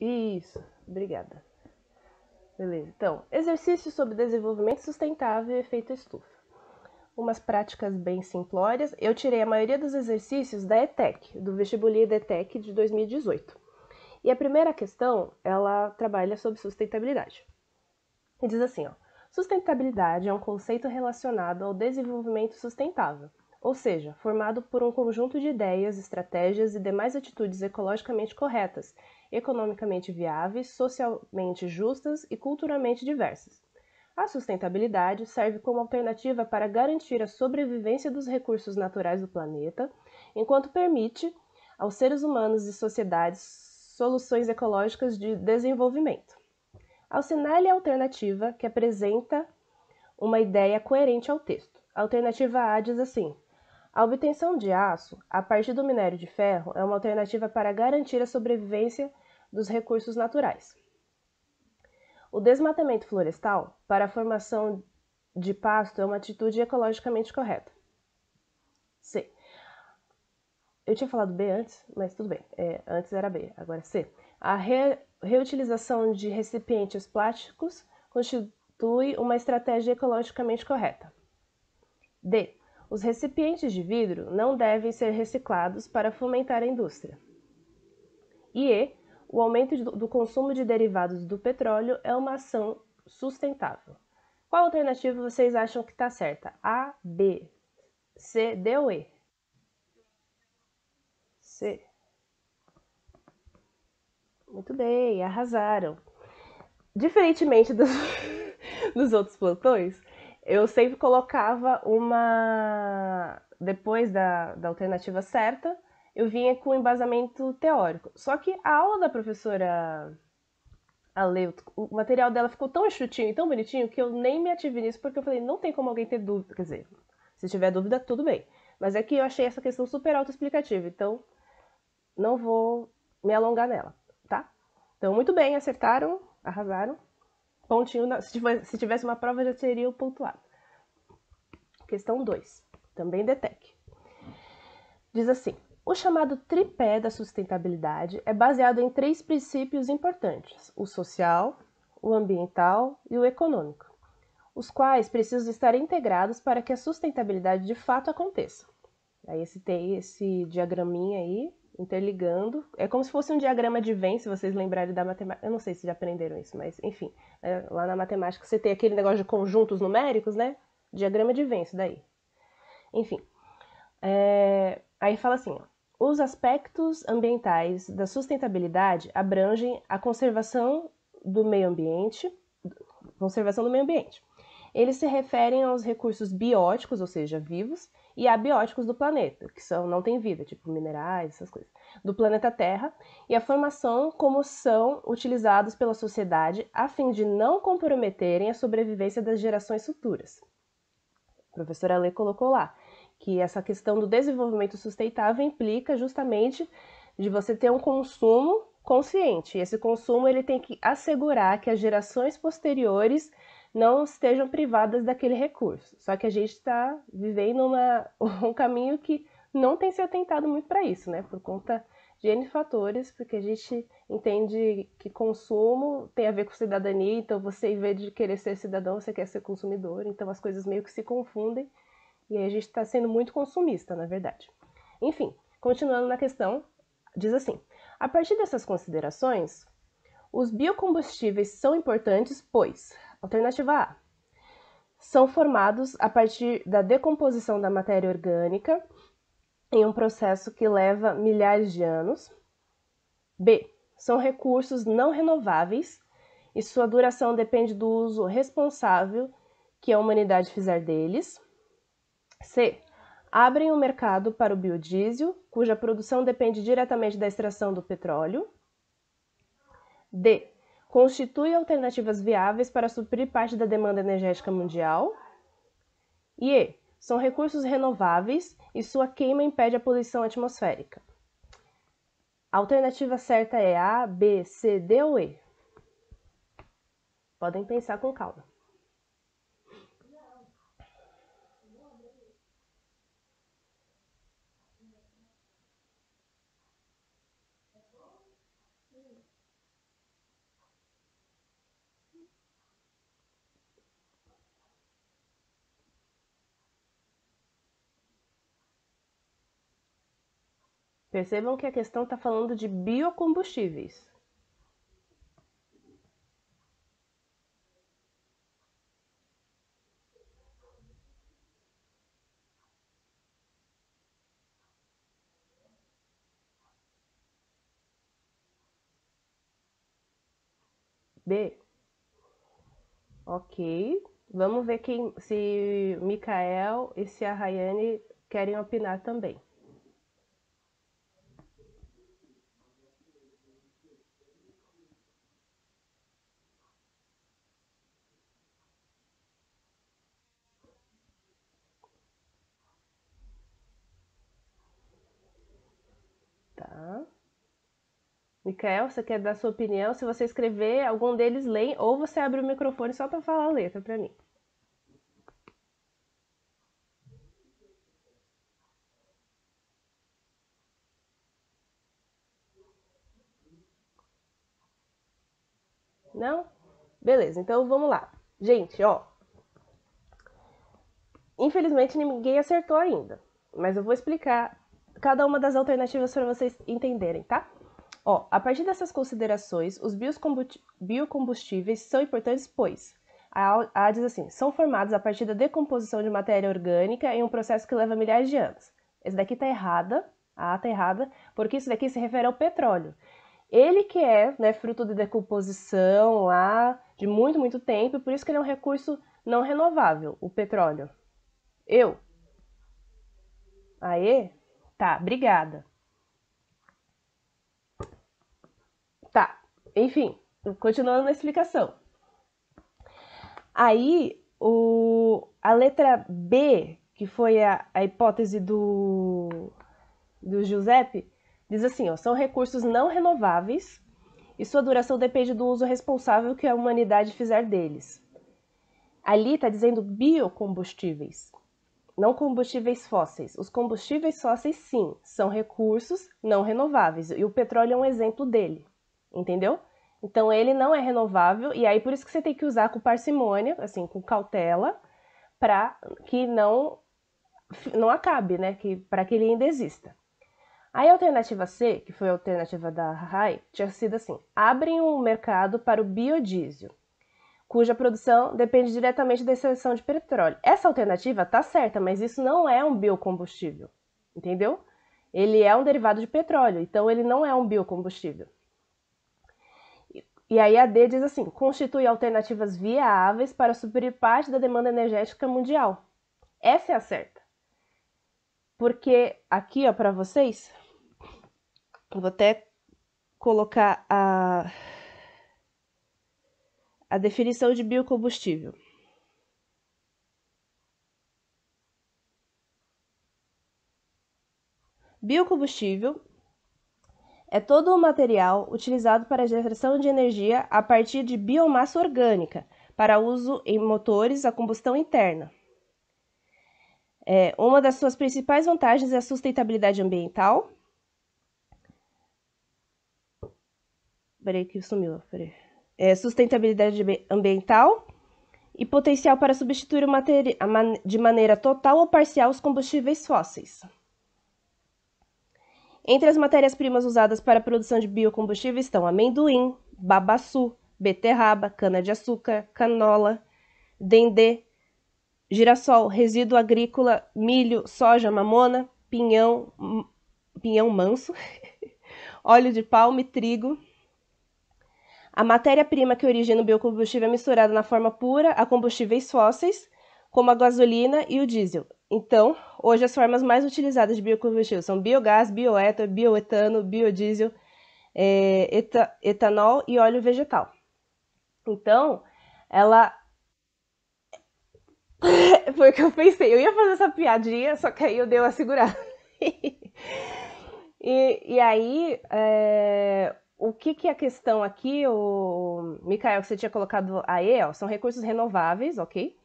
Isso, obrigada. Beleza, então, exercício sobre desenvolvimento sustentável e efeito estufa. Umas práticas bem simplórias. Eu tirei a maioria dos exercícios da ETEC, do vestibulinho da ETEC de 2018. E a primeira questão, ela trabalha sobre sustentabilidade. E diz assim, ó, sustentabilidade é um conceito relacionado ao desenvolvimento sustentável, ou seja, formado por um conjunto de ideias, estratégias e demais atitudes ecologicamente corretas economicamente viáveis, socialmente justas e culturalmente diversas. A sustentabilidade serve como alternativa para garantir a sobrevivência dos recursos naturais do planeta, enquanto permite aos seres humanos e sociedades soluções ecológicas de desenvolvimento. Alcinale é a alternativa que apresenta uma ideia coerente ao texto. A alternativa A diz assim: a obtenção de aço a partir do minério de ferro é uma alternativa para garantir a sobrevivência dos recursos naturais. O desmatamento florestal para a formação de pasto é uma atitude ecologicamente correta. C. Eu tinha falado B antes, mas tudo bem. É, antes era B, agora é C. A re reutilização de recipientes plásticos constitui uma estratégia ecologicamente correta. D. Os recipientes de vidro não devem ser reciclados para fomentar a indústria. E o aumento do consumo de derivados do petróleo é uma ação sustentável. Qual alternativa vocês acham que está certa? A, B, C, D ou E? C. Muito bem, arrasaram. Diferentemente dos, dos outros plantões, eu sempre colocava uma. Depois da, da alternativa certa, eu vinha com embasamento teórico. Só que a aula da professora Ale, o material dela ficou tão enxutinho e tão bonitinho que eu nem me ative nisso, porque eu falei, não tem como alguém ter dúvida. Quer dizer, se tiver dúvida, tudo bem. Mas é que eu achei essa questão super autoexplicativa, então não vou me alongar nela, tá? Então, muito bem, acertaram, arrasaram. Pontinho na... se tivesse uma prova, já seria o pontuado. Questão 2, também DETEC. Diz assim: o chamado tripé da sustentabilidade é baseado em três princípios importantes: o social, o ambiental e o econômico, os quais precisam estar integrados para que a sustentabilidade de fato aconteça. Aí esse, esse diagraminha aí interligando. É como se fosse um diagrama de Venn, se vocês lembrarem da matemática. Eu não sei se já aprenderam isso, mas enfim, é, lá na matemática você tem aquele negócio de conjuntos numéricos, né? Diagrama de Venn, isso daí. Enfim, é... aí fala assim: ó, os aspectos ambientais da sustentabilidade abrangem a conservação do meio ambiente, conservação do meio ambiente. Eles se referem aos recursos bióticos, ou seja, vivos, e abióticos do planeta, que são não tem vida, tipo minerais, essas coisas, do planeta Terra, e a formação como são utilizados pela sociedade a fim de não comprometerem a sobrevivência das gerações futuras. A professora Lê colocou lá que essa questão do desenvolvimento sustentável implica justamente de você ter um consumo consciente. E esse consumo ele tem que assegurar que as gerações posteriores não estejam privadas daquele recurso. Só que a gente está vivendo uma, um caminho que não tem se atentado muito para isso, né? Por conta de N fatores, porque a gente entende que consumo tem a ver com cidadania, então você, em vez de querer ser cidadão, você quer ser consumidor, então as coisas meio que se confundem e aí a gente está sendo muito consumista, na verdade. Enfim, continuando na questão, diz assim: a partir dessas considerações, os biocombustíveis são importantes, pois Alternativa A. São formados a partir da decomposição da matéria orgânica em um processo que leva milhares de anos. B. São recursos não renováveis e sua duração depende do uso responsável que a humanidade fizer deles. C. Abrem o um mercado para o biodiesel, cuja produção depende diretamente da extração do petróleo. D constitui alternativas viáveis para suprir parte da demanda energética mundial. E E. São recursos renováveis e sua queima impede a poluição atmosférica. A alternativa certa é A, B, C, D ou E? Podem pensar com calma. Percebam que a questão está falando de biocombustíveis. B. Ok. Vamos ver quem, se Micael e se a Rayane querem opinar também. Mikael, você quer dar sua opinião? Se você escrever, algum deles lê, ou você abre o microfone só para falar a letra para mim. Não? Beleza, então vamos lá. Gente, ó. Infelizmente ninguém acertou ainda, mas eu vou explicar cada uma das alternativas para vocês entenderem, tá? Ó, a partir dessas considerações, os biocombustíveis são importantes, pois a, a diz assim, são formados a partir da decomposição de matéria orgânica em um processo que leva milhares de anos. Esse daqui tá errada, a tá errada, porque isso daqui se refere ao petróleo. Ele que é né, fruto de decomposição lá de muito, muito tempo, por isso que ele é um recurso não renovável, o petróleo. Eu. Aê? Tá, obrigada. Enfim, continuando na explicação. Aí, o, a letra B, que foi a, a hipótese do, do Giuseppe, diz assim: ó, são recursos não renováveis e sua duração depende do uso responsável que a humanidade fizer deles. Ali está dizendo biocombustíveis, não combustíveis fósseis. Os combustíveis fósseis, sim, são recursos não renováveis e o petróleo é um exemplo dele entendeu? Então ele não é renovável e aí por isso que você tem que usar com parcimônia, assim, com cautela, para que não não acabe, né? Que para que ele ainda exista. Aí a alternativa C, que foi a alternativa da RAI, tinha sido assim: abrem um mercado para o biodiesel, cuja produção depende diretamente da extração de petróleo. Essa alternativa tá certa, mas isso não é um biocombustível, entendeu? Ele é um derivado de petróleo, então ele não é um biocombustível. E aí a D diz assim: constitui alternativas viáveis para suprir parte da demanda energética mundial. Essa é a certa. Porque aqui, ó, para vocês, eu vou até colocar a, a definição de biocombustível. Biocombustível é todo o material utilizado para a geração de energia a partir de biomassa orgânica, para uso em motores a combustão interna. É, uma das suas principais vantagens é a sustentabilidade ambiental. Peraí que sumiu. Peraí. É, sustentabilidade ambiental e potencial para substituir man de maneira total ou parcial os combustíveis fósseis. Entre as matérias-primas usadas para a produção de biocombustível estão amendoim, babaçu, beterraba, cana-de-açúcar, canola, dendê, girassol, resíduo agrícola, milho, soja, mamona, pinhão, pinhão manso, óleo de palma e trigo. A matéria-prima que origina o biocombustível é misturada na forma pura a combustíveis fósseis, como a gasolina e o diesel. Então, hoje as formas mais utilizadas de biocombustível são biogás, bioéter, bioetano, biodiesel, é, eta, etanol e óleo vegetal. Então, ela. Foi o que eu pensei. Eu ia fazer essa piadinha, só que aí eu dei uma segurada. e, e, aí, é... o que, que é a questão aqui, o Mikael, que você tinha colocado aí, ó, são recursos renováveis, ok?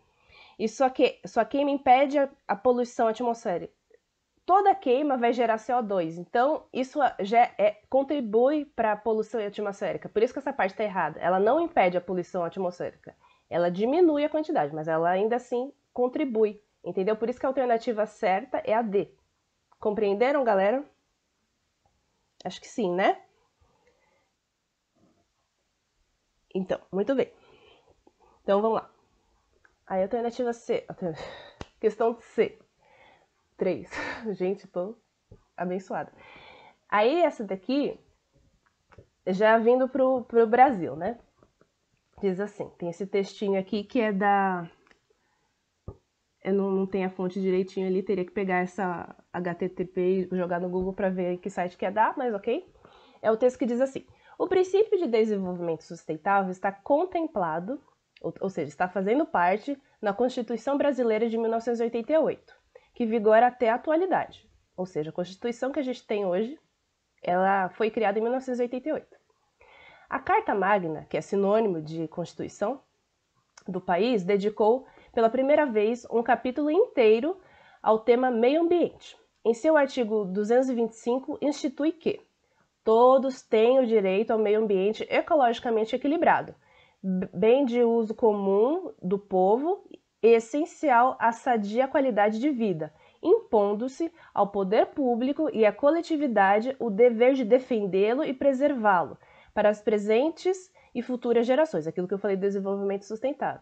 E aqui, que, sua queima impede a, a poluição atmosférica. Toda queima vai gerar CO2, então isso já é, contribui para a poluição atmosférica. Por isso que essa parte está errada. Ela não impede a poluição atmosférica. Ela diminui a quantidade, mas ela ainda assim contribui. Entendeu? Por isso que a alternativa certa é a D. Compreenderam, galera? Acho que sim, né? Então, muito bem. Então vamos lá. Aí, alternativa C. Alternativa... Questão C. 3. Gente, tô abençoada. Aí, essa daqui, já vindo pro, pro Brasil, né? Diz assim: tem esse textinho aqui que é da. Eu não, não tenho a fonte direitinho ali, teria que pegar essa HTTP e jogar no Google para ver que site que é da, mas ok. É o texto que diz assim: o princípio de desenvolvimento sustentável está contemplado ou, seja, está fazendo parte na Constituição Brasileira de 1988, que vigora até a atualidade. Ou seja, a Constituição que a gente tem hoje, ela foi criada em 1988. A Carta Magna, que é sinônimo de Constituição do país, dedicou pela primeira vez um capítulo inteiro ao tema meio ambiente. Em seu artigo 225, institui que todos têm o direito ao meio ambiente ecologicamente equilibrado, bem de uso comum do povo e essencial à sadia qualidade de vida, impondo-se ao poder público e à coletividade o dever de defendê-lo e preservá-lo para as presentes e futuras gerações, aquilo que eu falei do desenvolvimento sustentável.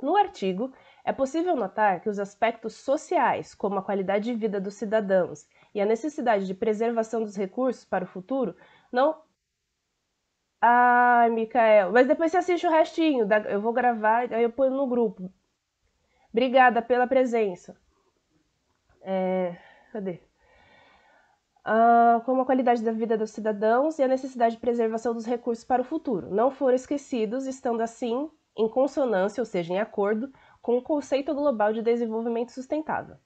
No artigo, é possível notar que os aspectos sociais, como a qualidade de vida dos cidadãos e a necessidade de preservação dos recursos para o futuro, não Ai, Micael. Mas depois você assiste o restinho. Da... Eu vou gravar, aí eu ponho no grupo. Obrigada pela presença. É... Cadê? Ah, como a qualidade da vida dos cidadãos e a necessidade de preservação dos recursos para o futuro não foram esquecidos, estando assim em consonância, ou seja, em acordo, com o conceito global de desenvolvimento sustentável.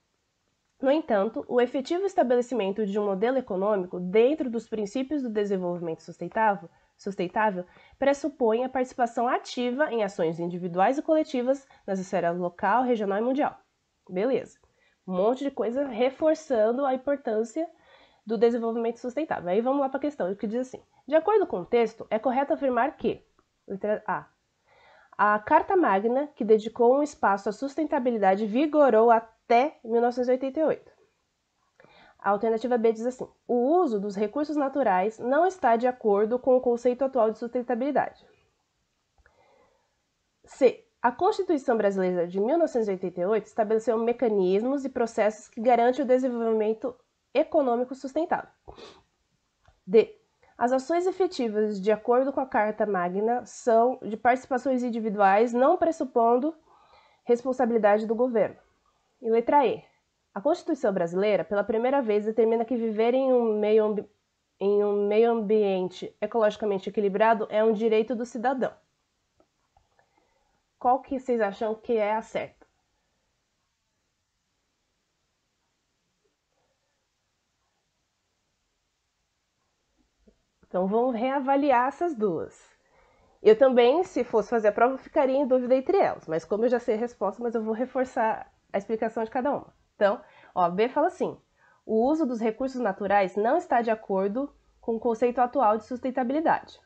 No entanto, o efetivo estabelecimento de um modelo econômico dentro dos princípios do desenvolvimento sustentável sustentável pressupõe a participação ativa em ações individuais e coletivas nas esferas local, regional e mundial. Beleza. Um monte de coisa reforçando a importância do desenvolvimento sustentável. Aí vamos lá para a questão, que diz assim: De acordo com o texto, é correto afirmar que letra A. A Carta Magna, que dedicou um espaço à sustentabilidade, vigorou até 1988. A alternativa B diz assim: o uso dos recursos naturais não está de acordo com o conceito atual de sustentabilidade. C. A Constituição Brasileira de 1988 estabeleceu mecanismos e processos que garantem o desenvolvimento econômico sustentável. D. As ações efetivas de acordo com a Carta Magna são de participações individuais, não pressupondo responsabilidade do governo. E letra E. A Constituição brasileira, pela primeira vez, determina que viver em um meio, em um meio ambiente ecologicamente equilibrado é um direito do cidadão. Qual que vocês acham que é a certa? Então vamos reavaliar essas duas. Eu também, se fosse fazer a prova, ficaria em dúvida entre elas, mas como eu já sei a resposta, mas eu vou reforçar a explicação de cada uma. Então, ó, B fala assim: o uso dos recursos naturais não está de acordo com o conceito atual de sustentabilidade.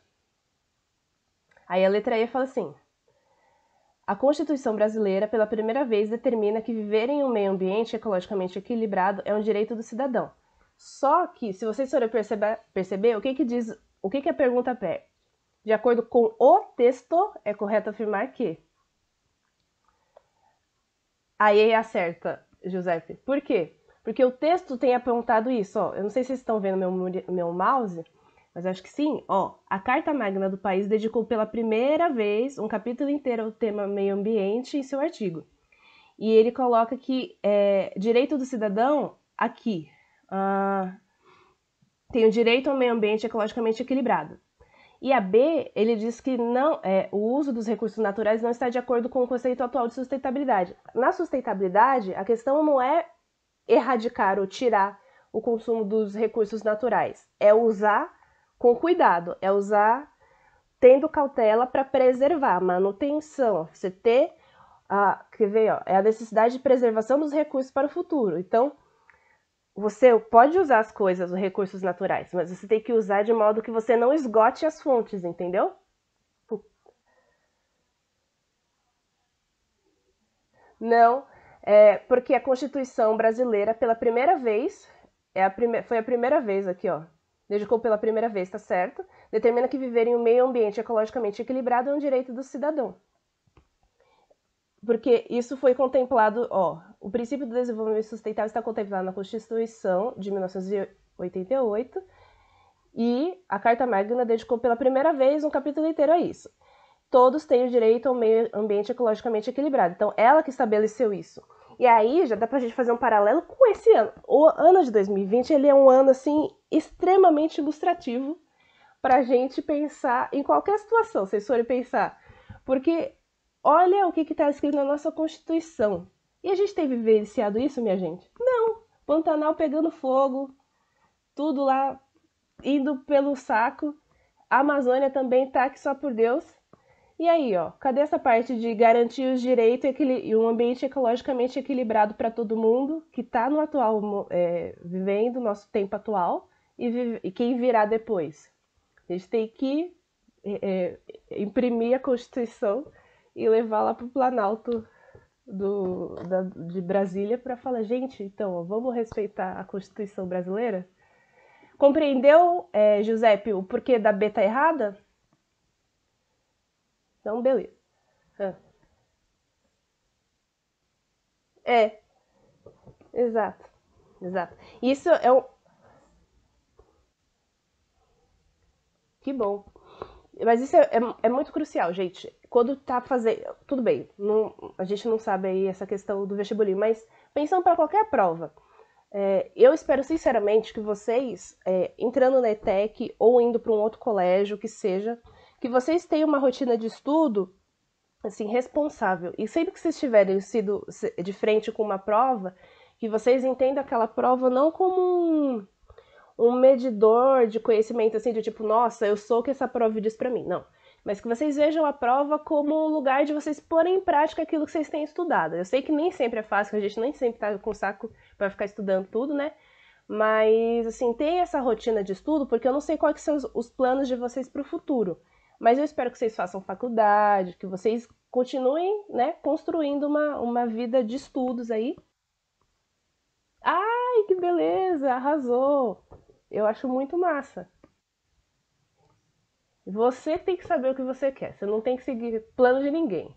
Aí a letra E fala assim: a Constituição brasileira, pela primeira vez, determina que viver em um meio ambiente ecologicamente equilibrado é um direito do cidadão. Só que, se vocês forem perceber, perceber o que, que diz, o que, que a pergunta pede? De acordo com o texto, é correto afirmar que. Aí acerta Giuseppe. Por quê? Porque o texto tem apontado isso, ó. Eu não sei se vocês estão vendo meu, meu mouse, mas acho que sim. Ó, a Carta Magna do país dedicou pela primeira vez um capítulo inteiro ao tema meio ambiente em seu artigo. E ele coloca que é, direito do cidadão aqui. Uh, tem o direito ao meio ambiente ecologicamente equilibrado. E a B, ele diz que não, é, o uso dos recursos naturais não está de acordo com o conceito atual de sustentabilidade. Na sustentabilidade, a questão não é erradicar ou tirar o consumo dos recursos naturais, é usar com cuidado, é usar tendo cautela para preservar, manutenção, você ter a, que ó, é a necessidade de preservação dos recursos para o futuro. Então, você pode usar as coisas, os recursos naturais, mas você tem que usar de modo que você não esgote as fontes, entendeu? Não, é porque a Constituição brasileira, pela primeira vez, é a prime... foi a primeira vez aqui, ó. Dedicou pela primeira vez, tá certo? Determina que viver em um meio ambiente ecologicamente equilibrado é um direito do cidadão porque isso foi contemplado, ó, o princípio do desenvolvimento sustentável está contemplado na Constituição de 1988 e a Carta Magna dedicou pela primeira vez um capítulo inteiro a isso. Todos têm o direito ao meio ambiente ecologicamente equilibrado. Então, ela que estabeleceu isso. E aí, já dá pra gente fazer um paralelo com esse ano. O ano de 2020, ele é um ano, assim, extremamente ilustrativo pra gente pensar em qualquer situação, vocês forem pensar. Porque Olha o que está escrito na nossa Constituição. E a gente tem vivenciado isso, minha gente? Não. Pantanal pegando fogo, tudo lá indo pelo saco. A Amazônia também tá aqui só por Deus. E aí, ó, cadê essa parte de garantir os direitos e um ambiente ecologicamente equilibrado para todo mundo que está no atual é, vivendo nosso tempo atual e, e, quem virá depois? A gente tem que é, é imprimir a Constituição e levar lá para o Planalto do, da, de Brasília para falar: gente, então, vamos respeitar a Constituição brasileira? Compreendeu, é, Giuseppe, o porquê da B tá errada? Então, beleza. Ah. É, exato, exato. Isso é um. Que bom. Mas isso é, é, é muito crucial, gente quando tá fazendo. Tudo bem, não, a gente não sabe aí essa questão do vestibulinho, mas pensando para qualquer prova, é, eu espero sinceramente que vocês, é, entrando na ETEC ou indo para um outro colégio, que seja, que vocês tenham uma rotina de estudo assim responsável. E sempre que vocês tiverem sido de frente com uma prova, que vocês entendam aquela prova não como um, um medidor de conhecimento assim, de tipo, nossa, eu sou o que essa prova diz para mim. Não mas que vocês vejam a prova como um lugar de vocês porem em prática aquilo que vocês têm estudado. Eu sei que nem sempre é fácil, a gente nem sempre tá com o saco para ficar estudando tudo, né? Mas, assim, tem essa rotina de estudo, porque eu não sei quais são os planos de vocês para o futuro. Mas eu espero que vocês façam faculdade, que vocês continuem, né, construindo uma, uma vida de estudos aí. Ai, que beleza! Arrasou! Eu acho muito massa. Você tem que saber o que você quer, você não tem que seguir plano de ninguém.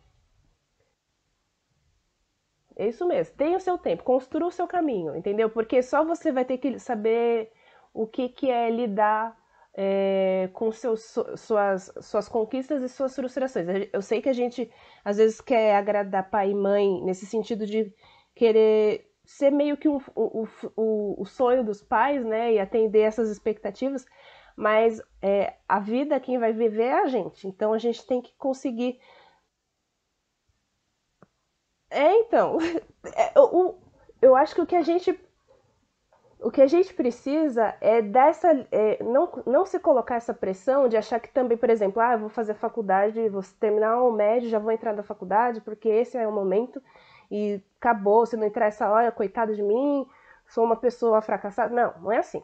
É isso mesmo, tenha o seu tempo, construa o seu caminho, entendeu? Porque só você vai ter que saber o que, que é lidar é, com seus, suas, suas conquistas e suas frustrações. Eu sei que a gente às vezes quer agradar pai e mãe nesse sentido de querer ser meio que um, o, o, o sonho dos pais, né? E atender essas expectativas mas é, a vida quem vai viver é a gente. Então a gente tem que conseguir. É, então, é, o, eu acho que o que a gente o que a gente precisa é dessa é, não, não se colocar essa pressão de achar que também, por exemplo, ah, vou fazer faculdade, vou terminar o médio, já vou entrar na faculdade, porque esse é o momento e acabou, se não entrar essa hora, coitado de mim, sou uma pessoa fracassada. Não, não é assim.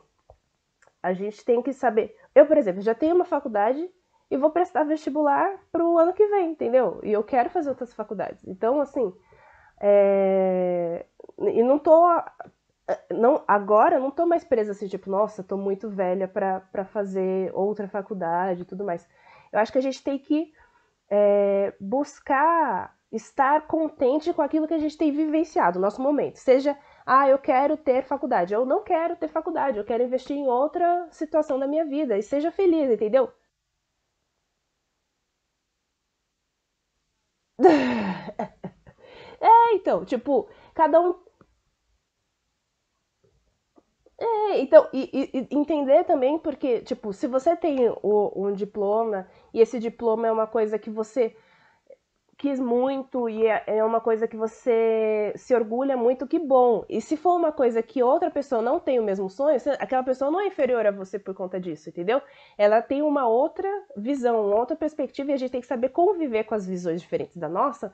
A gente tem que saber. Eu, por exemplo, já tenho uma faculdade e vou prestar vestibular para o ano que vem, entendeu? E eu quero fazer outras faculdades. Então, assim, é... e não tô não, agora não tô mais presa assim, tipo, nossa, tô muito velha para fazer outra faculdade e tudo mais. Eu acho que a gente tem que é, buscar estar contente com aquilo que a gente tem vivenciado, nosso momento. Seja ah, eu quero ter faculdade. Eu não quero ter faculdade, eu quero investir em outra situação da minha vida e seja feliz, entendeu? é, então, tipo, cada um. É, então, e, e, entender também, porque, tipo, se você tem o, um diploma e esse diploma é uma coisa que você quis muito e é, é uma coisa que você se orgulha muito, que bom. E se for uma coisa que outra pessoa não tem o mesmo sonho, aquela pessoa não é inferior a você por conta disso, entendeu? Ela tem uma outra visão, uma outra perspectiva e a gente tem que saber conviver com as visões diferentes da nossa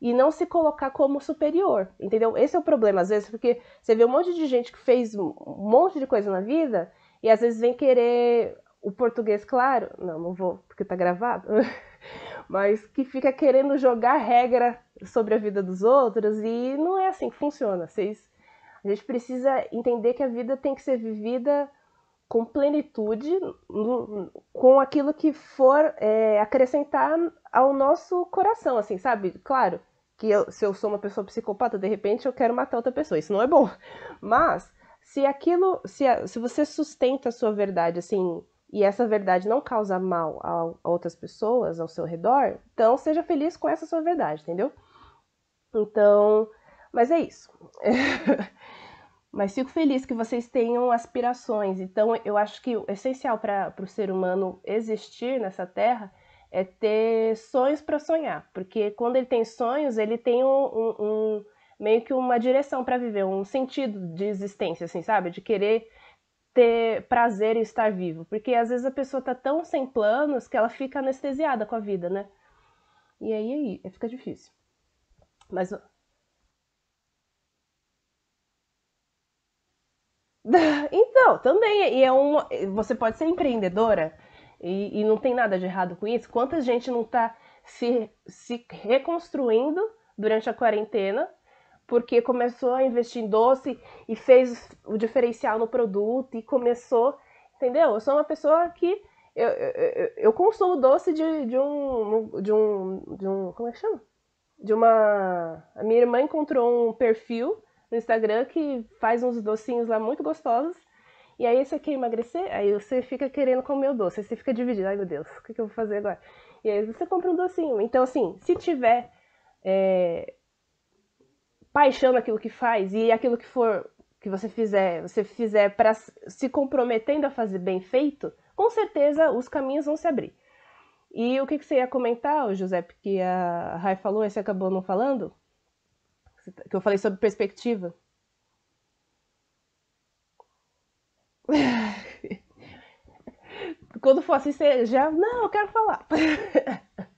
e não se colocar como superior, entendeu? Esse é o problema às vezes, porque você vê um monte de gente que fez um monte de coisa na vida e às vezes vem querer o português, claro, não, não vou, porque tá gravado, mas que fica querendo jogar regra sobre a vida dos outros e não é assim que funciona. Vocês, a gente precisa entender que a vida tem que ser vivida com plenitude, com aquilo que for é, acrescentar ao nosso coração, assim, sabe? Claro que eu, se eu sou uma pessoa psicopata, de repente eu quero matar outra pessoa, isso não é bom. Mas se aquilo, se, se você sustenta a sua verdade, assim, e essa verdade não causa mal a outras pessoas ao seu redor, então seja feliz com essa sua verdade, entendeu? Então, mas é isso. mas fico feliz que vocês tenham aspirações. Então, eu acho que o essencial para o ser humano existir nessa terra é ter sonhos para sonhar, porque quando ele tem sonhos, ele tem um, um, um meio que uma direção para viver, um sentido de existência, assim, sabe? De querer ter prazer em estar vivo, porque às vezes a pessoa tá tão sem planos que ela fica anestesiada com a vida, né? E aí, aí fica difícil. Mas Então, também, e é um, você pode ser empreendedora e, e, não tem nada de errado com isso. Quanta gente não tá se, se reconstruindo durante a quarentena porque começou a investir em doce e fez o diferencial no produto e começou, entendeu? Eu sou uma pessoa que eu, eu, eu consumo doce de, de, um, de um. de um. como é que chama? De uma. A minha irmã encontrou um perfil no Instagram que faz uns docinhos lá muito gostosos. E aí você quer emagrecer, aí você fica querendo comer o doce, aí você fica dividido, ai meu Deus, o que, eu vou fazer agora? E aí você compra um docinho. Então, assim, se tiver é, paixão naquilo que faz e aquilo que for que você fizer, você fizer para se comprometendo a fazer bem feito, com certeza os caminhos vão se abrir. E o que, que você ia comentar, José, que a Rai falou e você acabou não falando? Tá, que eu falei sobre perspectiva. Quando for assim, você já. Não, eu quero falar.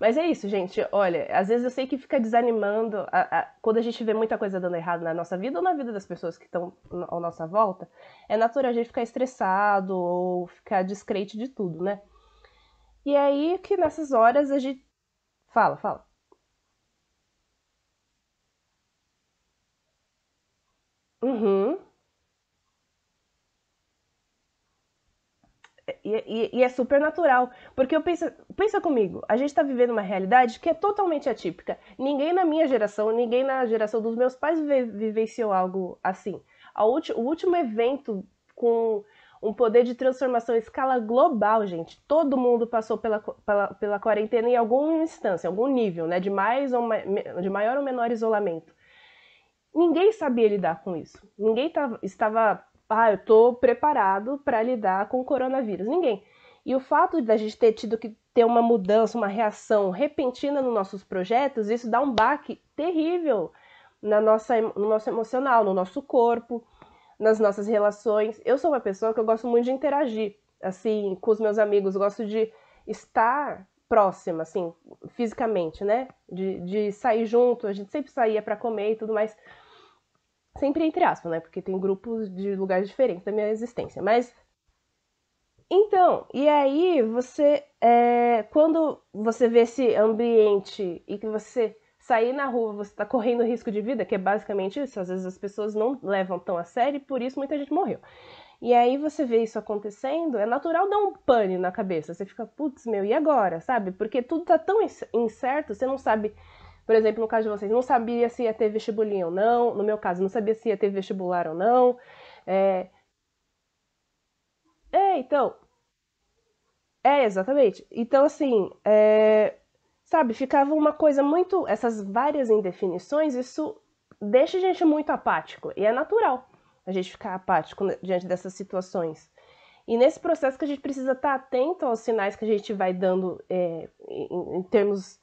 Mas é isso, gente. Olha, às vezes eu sei que fica desanimando a, a, quando a gente vê muita coisa dando errado na nossa vida ou na vida das pessoas que estão à nossa volta. É natural a gente ficar estressado ou ficar descrente de tudo, né? E é aí que nessas horas a gente. Fala, fala. Uhum. E, e, é super natural. Porque eu penso, pensa comigo, a gente está vivendo uma realidade que é totalmente atípica. Ninguém na minha geração, ninguém na geração dos meus pais vive, vivenciou algo assim. Ulti, o último evento com um poder de transformação em escala global, gente. Todo mundo passou pela, pela, pela quarentena em alguma instância, algum nível, né? De, mais ou de maior ou menor isolamento. Ninguém sabia lidar com isso. Ninguém tava, estava ah, eu tô preparado para lidar com o coronavírus. Ninguém. E o fato da gente ter tido que ter uma mudança, uma reação repentina nos nossos projetos, isso dá um baque terrível na nossa, no nosso emocional, no nosso corpo, nas nossas relações. Eu sou uma pessoa que eu gosto muito de interagir, assim, com os meus amigos, eu gosto de estar próxima, assim, fisicamente, né? De, de sair junto, a gente sempre saía para comer e tudo mais. Sempre entre aspas, né? Porque tem grupos de lugares diferentes da minha existência. Mas. Então, e aí você. É, quando você vê esse ambiente e que você sair na rua, você está correndo risco de vida, que é basicamente isso. Às vezes as pessoas não levam tão a sério e por isso muita gente morreu. E aí você vê isso acontecendo, é natural dar um pane na cabeça. Você fica, putz, meu, e agora? Sabe? Porque tudo tá tão incerto, você não sabe por exemplo, no caso de vocês, não sabia se ia ter vestibulinho ou não. No meu caso, não sabia se ia ter vestibular ou não. É, é então. É, exatamente. Então, assim, é... sabe, ficava uma coisa muito. Essas várias indefinições, isso deixa a gente muito apático. E é natural a gente ficar apático diante dessas situações. E nesse processo que a gente precisa estar atento aos sinais que a gente vai dando é, em, em, termos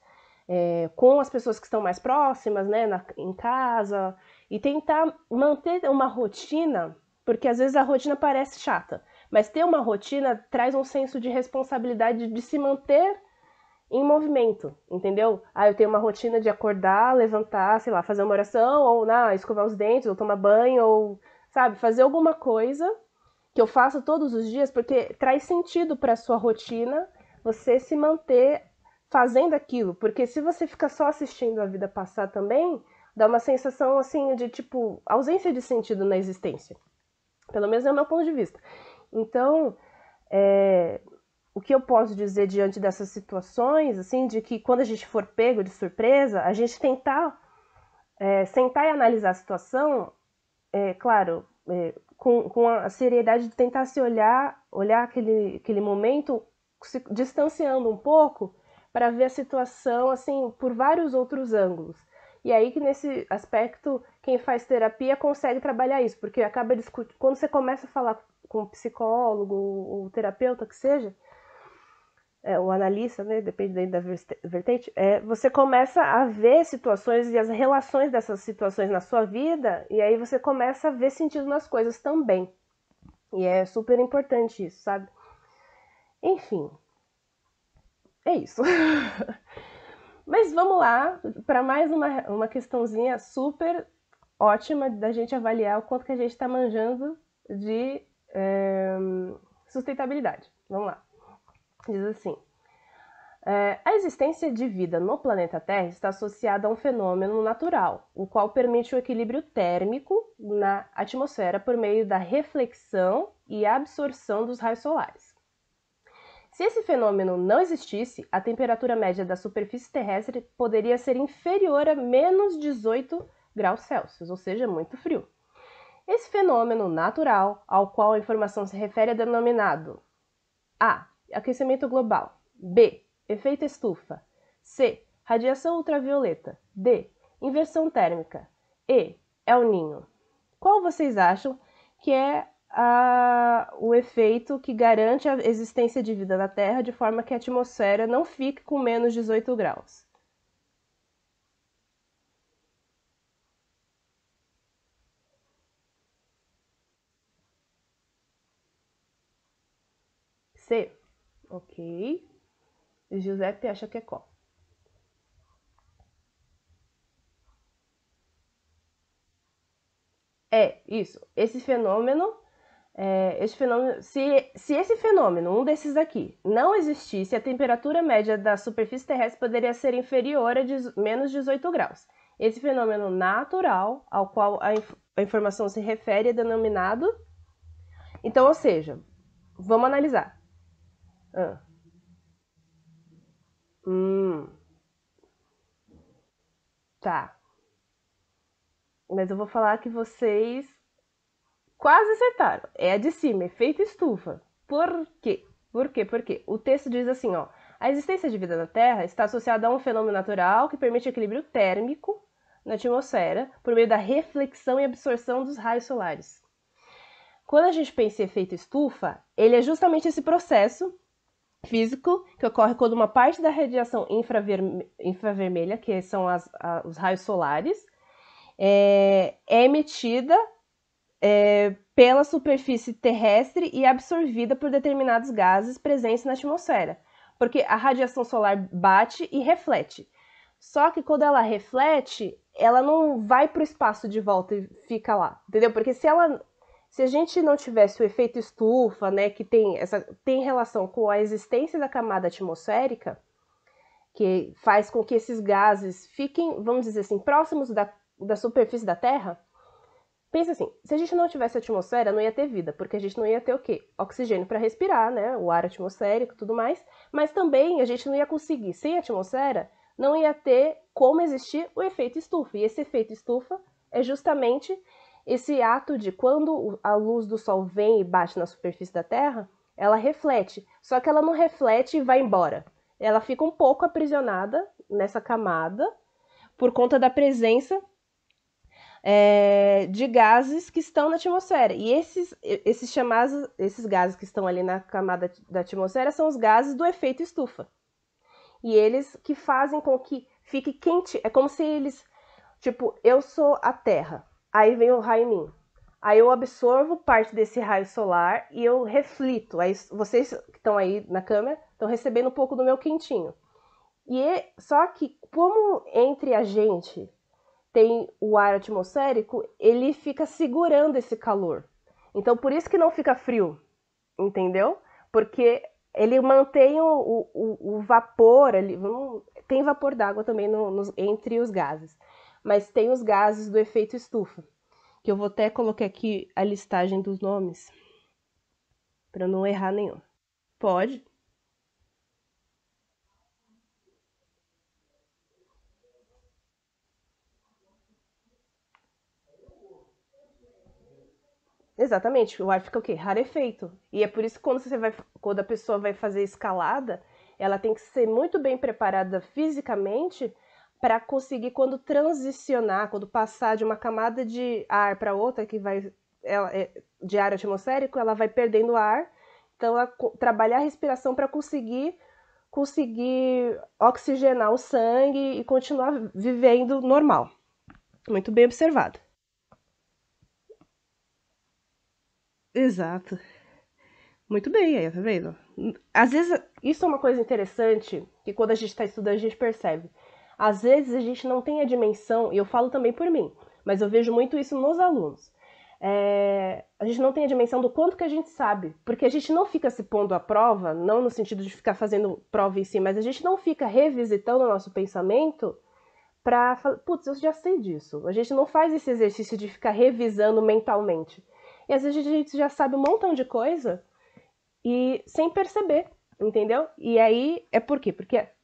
é, com as pessoas que estão mais próximas, né, na, em casa, e tentar manter uma rotina, porque às vezes a rotina parece chata, mas ter uma rotina traz um senso de responsabilidade de se manter em movimento, entendeu? Ah, eu tenho uma rotina de acordar, levantar, sei lá, fazer uma oração, ou na, escovar os dentes, ou tomar banho, ou, sabe, fazer alguma coisa que eu faço todos os dias, porque traz sentido para sua rotina você se manter fazendo aquilo, porque se você fica só assistindo a vida passar também, dá uma sensação assim de tipo ausência de sentido na existência. Pelo menos é o meu ponto de vista. Então, é, o que eu posso dizer diante dessas situações, assim, de que quando a gente for pego de surpresa, a gente tentar é, sentar e analisar a situação, é, claro, é, com, com a seriedade de tentar se olhar, olhar aquele, aquele momento se distanciando um pouco para ver a situação assim por vários outros ângulos. E aí que nesse aspecto quem faz terapia consegue trabalhar isso, porque acaba discutindo, quando você começa a falar com o psicólogo ou terapeuta que seja, é, o analista, né, depende da vertente, é, você começa a ver situações e as relações dessas situações na sua vida, e aí você começa a ver sentido nas coisas também. E é super importante isso, sabe? Enfim, é isso. Mas vamos lá para mais uma, uma questãozinha super ótima da gente avaliar o quanto que a gente está manjando de é, sustentabilidade. Vamos lá. Diz assim: é, a existência de vida no planeta Terra está associada a um fenômeno natural, o qual permite o equilíbrio térmico na atmosfera por meio da reflexão e absorção dos raios solares. Se esse fenômeno não existisse, a temperatura média da superfície terrestre poderia ser inferior a menos 18 graus Celsius, ou seja, muito frio. Esse fenômeno natural ao qual a informação se refere é denominado A. Aquecimento global, B. Efeito estufa, C. Radiação ultravioleta, D. Inversão térmica, E. El Ninho. Qual vocês acham que é a, o efeito que garante a existência de vida na Terra, de forma que a atmosfera não fique com menos 18 graus. C. Ok. Giuseppe acha que é qual? É, isso. Esse fenômeno é, fenômeno, se, se esse fenômeno, um desses aqui, não existisse, a temperatura média da superfície terrestre poderia ser inferior a menos 18 graus. Esse fenômeno natural ao qual a, inf a informação se refere é denominado. Então, ou seja, vamos analisar. Ah. Hum. Tá. Mas eu vou falar que vocês Quase acertaram. É a de cima, efeito estufa. Por quê? Por quê? Por quê? O texto diz assim, ó. A existência de vida na Terra está associada a um fenômeno natural que permite equilíbrio térmico na atmosfera por meio da reflexão e absorção dos raios solares. Quando a gente pensa em efeito estufa, ele é justamente esse processo físico que ocorre quando uma parte da radiação infravermelha, infravermelha que são as, a, os raios solares, é, é emitida é, pela superfície terrestre e absorvida por determinados gases presentes na atmosfera, porque a radiação solar bate e reflete. Só que quando ela reflete, ela não vai para o espaço de volta e fica lá, entendeu? Porque se ela se a gente não tivesse o efeito estufa, né, que tem essa tem relação com a existência da camada atmosférica, que faz com que esses gases fiquem, vamos dizer assim, próximos da, da superfície da Terra, Pensa assim, se a gente não tivesse atmosfera, não ia ter vida, porque a gente não ia ter o quê? Oxigênio para respirar, né? O ar atmosférico, tudo mais. Mas também a gente não ia conseguir, sem atmosfera, não ia ter como existir o efeito estufa. E esse efeito estufa é justamente esse ato de quando a luz do sol vem e bate na superfície da Terra, ela reflete, só que ela não reflete e vai embora. Ela fica um pouco aprisionada nessa camada por conta da presença é, de gases que estão na atmosfera. E esses, esses chamados, esses gases que estão ali na camada da atmosfera são os gases do efeito estufa. E eles que fazem com que fique quente. É como se eles. Tipo, eu sou a Terra, aí vem o raio em mim. Aí eu absorvo parte desse raio solar e eu reflito. Aí vocês que estão aí na câmera estão recebendo um pouco do meu quentinho. E só que como entre a gente tem o ar atmosférico, ele fica segurando esse calor. Então, por isso que não fica frio, entendeu? Porque ele mantém o, o, o vapor, ali tem vapor d'água também no, no, entre os gases, mas tem os gases do efeito estufa, que eu vou até colocar aqui a listagem dos nomes, para não errar nenhum. Pode? Exatamente, o ar fica o quê? Rarefeito. E é por isso que quando, você vai, quando a pessoa vai fazer escalada, ela tem que ser muito bem preparada fisicamente para conseguir, quando transicionar, quando passar de uma camada de ar para outra, que vai ela, é, de ar atmosférico, ela vai perdendo ar. Então, ela trabalhar a respiração para conseguir conseguir oxigenar o sangue e continuar vivendo normal. Muito bem observado. Exato. Muito bem, aí, tá vendo? Às vezes, isso é uma coisa interessante que quando a gente está estudando, a gente percebe. Às vezes a gente não tem a dimensão, e eu falo também por mim, mas eu vejo muito isso nos alunos. É, a gente não tem a dimensão do quanto que a gente sabe, porque a gente não fica se pondo à prova, não no sentido de ficar fazendo prova em si, mas a gente não fica revisitando o nosso pensamento para falar, putz, eu já sei disso. A gente não faz esse exercício de ficar revisando mentalmente. E às vezes a gente já sabe um montão de coisa e sem perceber, entendeu? E aí é por quê? Porque é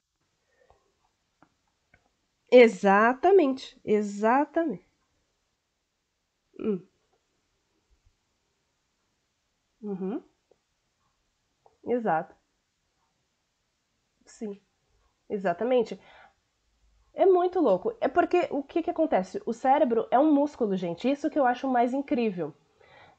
Exatamente, exatamente. Hum. Uhum. Exato. Sim. Exatamente. É muito louco. É porque o que que acontece? O cérebro é um músculo, gente. Isso que eu acho mais incrível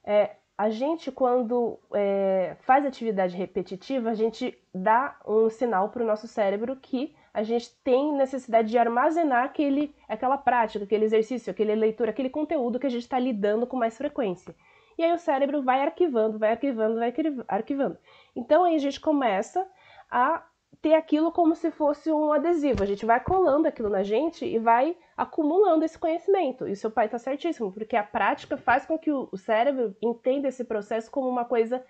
é, a gente, quando é, faz atividade repetitiva, a gente dá um sinal para o nosso cérebro que a gente tem necessidade de armazenar aquele, aquela prática, aquele exercício, aquele leitura, aquele conteúdo que a gente está lidando com mais frequência. E aí o cérebro vai arquivando, vai arquivando, vai arquivando. Então aí a gente começa a ter aquilo como se fosse um adesivo. A gente vai colando aquilo na gente e vai acumulando esse conhecimento. E o seu pai está certíssimo, porque a prática faz com que o cérebro entenda esse processo como uma coisa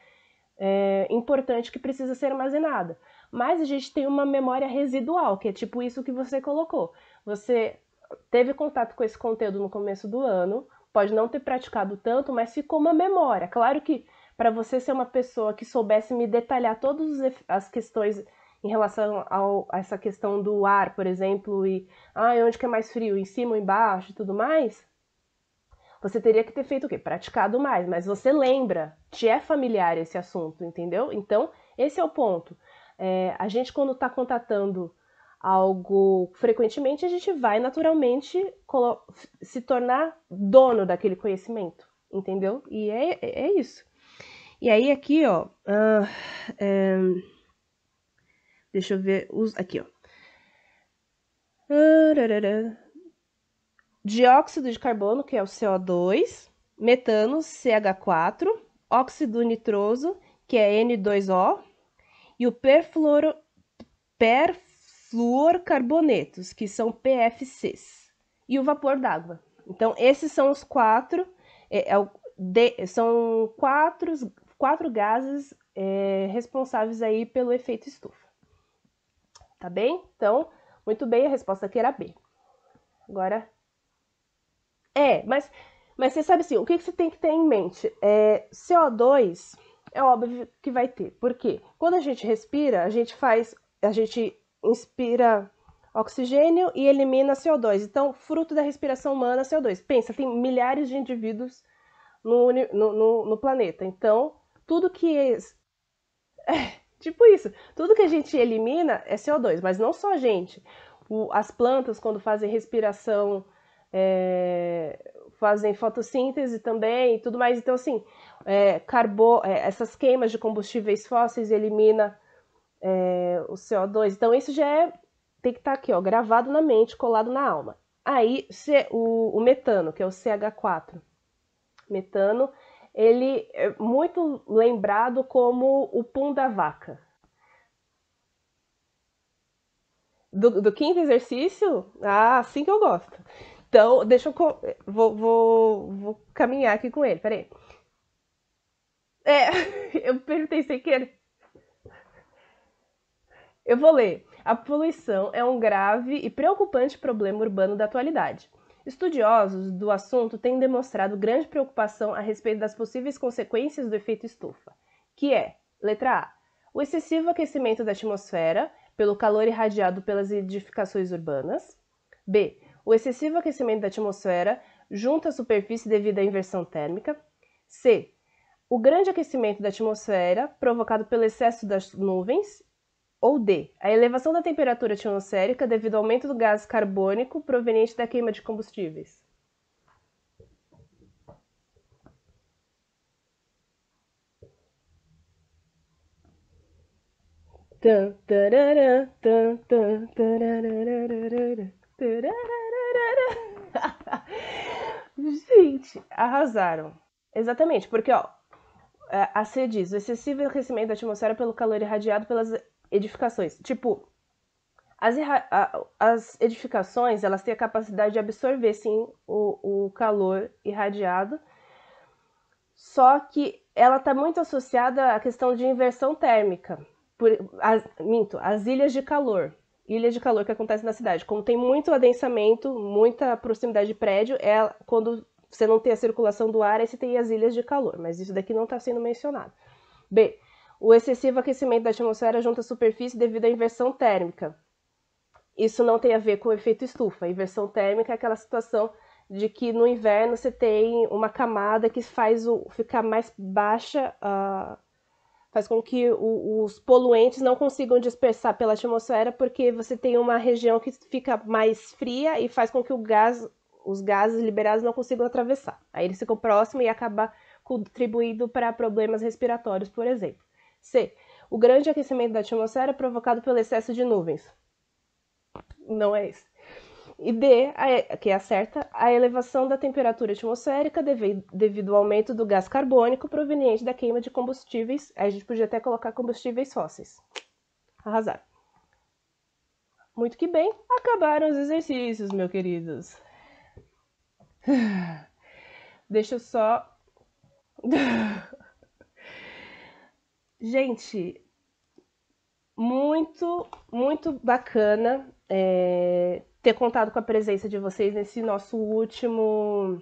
é, importante que precisa ser armazenada. Mas a gente tem uma memória residual, que é tipo isso que você colocou. Você teve contato com esse conteúdo no começo do ano, pode não ter praticado tanto, mas ficou uma memória. Claro que para você ser uma pessoa que soubesse me detalhar todas as questões em relação ao, a essa questão do ar, por exemplo, e ah, onde que é mais frio, em cima ou embaixo e tudo mais, você teria que ter feito o quê? Praticado mais, mas você lembra, te é familiar esse assunto, entendeu? Então, esse é o ponto. É, a gente, quando está contatando algo frequentemente, a gente vai naturalmente se tornar dono daquele conhecimento, entendeu? E é, é isso. E aí, aqui, ó. Uh, Deixa eu ver os. Aqui, ó. Dióxido de carbono, que é o CO2, metano, CH4, óxido nitroso, que é N2O, e o perfluoro, perfluorcarbonetos, que são PFCs, e o vapor d'água. Então, esses são os quatro, é, é o, de, são quatro, quatro gases é, responsáveis aí pelo efeito estufa tá bem? Então, muito bem, a resposta aqui era B. Agora, é, mas, mas você sabe assim, o que, que você tem que ter em mente? É, CO2 é óbvio que vai ter, porque quando a gente respira, a gente faz, a gente inspira oxigênio e elimina CO2. Então, fruto da respiração humana, CO2. Pensa, tem milhares de indivíduos no, no, no, no planeta. Então, tudo que. É, Tipo isso. Tudo que a gente elimina é CO2, mas não só a gente. O, as plantas, quando fazem respiração, é, fazem fotossíntese também e tudo mais. Então, assim, é, carbo, é, essas queimas de combustíveis fósseis elimina é, o CO2. Então, isso já é, tem que estar tá aqui, ó, gravado na mente, colado na alma. Aí, o, o metano, que é o CH4. Metano ele é muito lembrado como o pum da vaca. Do, do quinto exercício, ah, assim que eu gosto. Então, deixa eu. Vou, vou, vou caminhar aqui com ele, peraí. É, eu perguntei sem querer. Eu vou ler. A poluição é um grave e preocupante problema urbano da atualidade Estudiosos do assunto têm demonstrado grande preocupação a respeito das possíveis consequências do efeito estufa, que é, letra A, o excessivo aquecimento da atmosfera pelo calor irradiado pelas edificações urbanas, b, o excessivo aquecimento da atmosfera junto à superfície devido à inversão térmica, c, o grande aquecimento da atmosfera provocado pelo excesso das nuvens ou D. A elevação da temperatura atmosférica devido ao aumento do gás carbônico proveniente da queima de combustíveis. Gente, arrasaram. Exatamente, porque ó, é, a C diz: o excessivo aquecimento da atmosfera pelo calor irradiado pelas edificações. Tipo, as, as edificações elas têm a capacidade de absorver sim o, o calor irradiado, só que ela está muito associada à questão de inversão térmica. Por, as, minto, as ilhas de calor. Ilhas de calor que acontece na cidade. Como tem muito adensamento, muita proximidade de prédio, é quando você não tem a circulação do ar, aí você tem as ilhas de calor. Mas isso daqui não está sendo mencionado. B. O excessivo aquecimento da atmosfera junto à superfície devido à inversão térmica. Isso não tem a ver com o efeito estufa. A inversão térmica é aquela situação de que no inverno você tem uma camada que faz o ficar mais baixa, uh, faz com que o, os poluentes não consigam dispersar pela atmosfera, porque você tem uma região que fica mais fria e faz com que gás, os gases liberados não consigam atravessar. Aí eles ficam próximos e acaba contribuindo para problemas respiratórios, por exemplo. C. O grande aquecimento da atmosfera é provocado pelo excesso de nuvens. Não é isso. E D, que é a certa, a elevação da temperatura atmosférica devido ao aumento do gás carbônico proveniente da queima de combustíveis. Aí a gente podia até colocar combustíveis fósseis. Arrasar. Muito que bem, acabaram os exercícios, meus queridos. Deixa eu só. Gente, muito, muito bacana é, ter contado com a presença de vocês nesse nosso último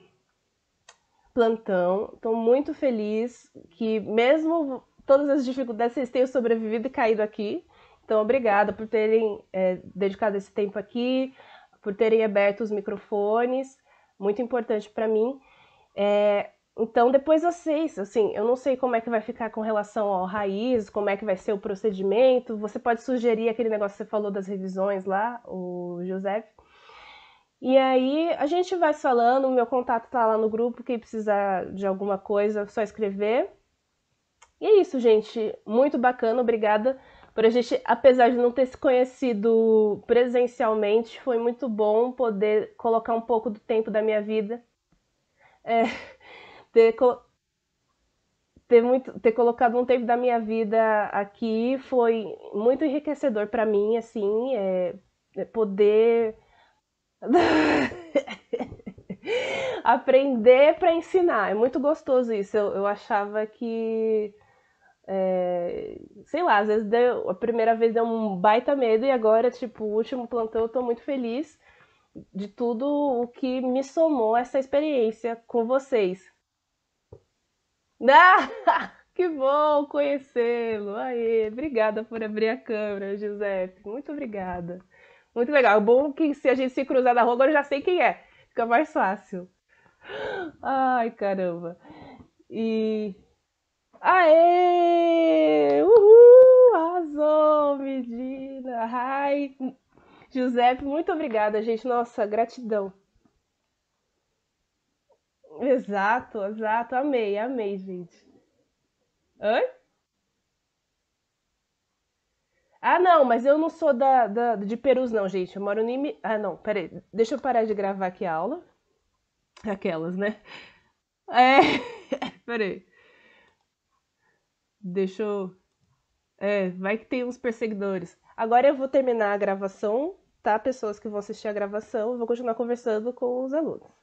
plantão. Estou muito feliz que, mesmo todas as dificuldades, vocês tenham sobrevivido e caído aqui. Então, obrigada por terem é, dedicado esse tempo aqui, por terem aberto os microfones. Muito importante para mim. É, então, depois vocês, assim, eu não sei como é que vai ficar com relação ao raiz, como é que vai ser o procedimento. Você pode sugerir aquele negócio que você falou das revisões lá, o José. E aí a gente vai falando, o meu contato tá lá no grupo, quem precisar de alguma coisa, é só escrever. E é isso, gente. Muito bacana, obrigada por a gente, apesar de não ter se conhecido presencialmente, foi muito bom poder colocar um pouco do tempo da minha vida. É ter, ter, muito, ter colocado um tempo da minha vida aqui foi muito enriquecedor para mim, assim, é, é poder aprender para ensinar. É muito gostoso isso. Eu, eu achava que. É, sei lá, às vezes deu, a primeira vez deu um baita medo e agora, tipo, o último plantão eu tô muito feliz de tudo o que me somou essa experiência com vocês. Ah, que bom conhecê-lo. aê! obrigada por abrir a câmera, Giuseppe. Muito obrigada. Muito legal. É bom que se a gente se cruzar na rua, agora eu já sei quem é. Fica mais fácil. Ai, caramba. E Aê! Uhul! Arrasou, Medina! Ai! Giuseppe, muito obrigada, gente. Nossa, gratidão. Exato, exato. Amei, amei, gente. Oi? Ah, não, mas eu não sou da, da de Perus, não, gente. Eu moro em. Imi- Ah, não, peraí. Deixa eu parar de gravar aqui a aula. Aquelas, né? É. peraí. Deixa eu. É, vai que tem uns perseguidores. Agora eu vou terminar a gravação, tá? Pessoas que vão assistir a gravação, eu vou continuar conversando com os alunos.